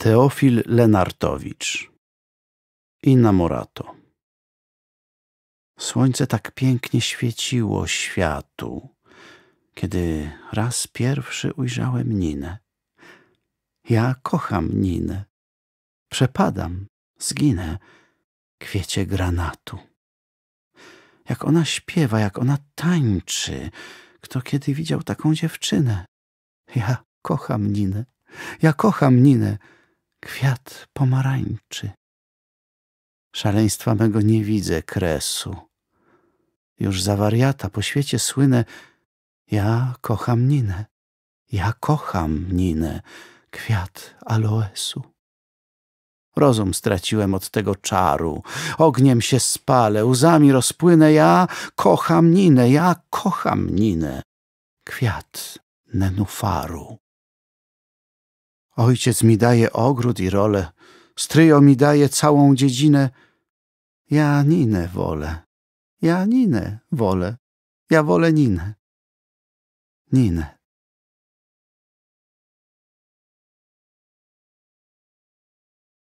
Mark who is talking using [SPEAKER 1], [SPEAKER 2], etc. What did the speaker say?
[SPEAKER 1] Teofil Lenartowicz Inamorato Morato Słońce tak pięknie świeciło światu, kiedy raz pierwszy ujrzałem Ninę. Ja kocham Ninę. Przepadam, zginę, kwiecie granatu. Jak ona śpiewa, jak ona tańczy. Kto kiedy widział taką dziewczynę? Ja kocham Ninę. Ja kocham Ninę kwiat pomarańczy. Szaleństwa mego nie widzę kresu. Już za wariata po świecie słynę, ja kocham Ninę, ja kocham Ninę, kwiat aloesu. Rozum straciłem od tego czaru, ogniem się spalę, łzami rozpłynę, ja kocham Ninę, ja kocham Ninę, kwiat nenufaru. Ojciec mi daje ogród i rolę, stryjo mi daje całą dziedzinę. Ja Ninę wolę, ja Ninę wolę, ja wolę Ninę. Ninę.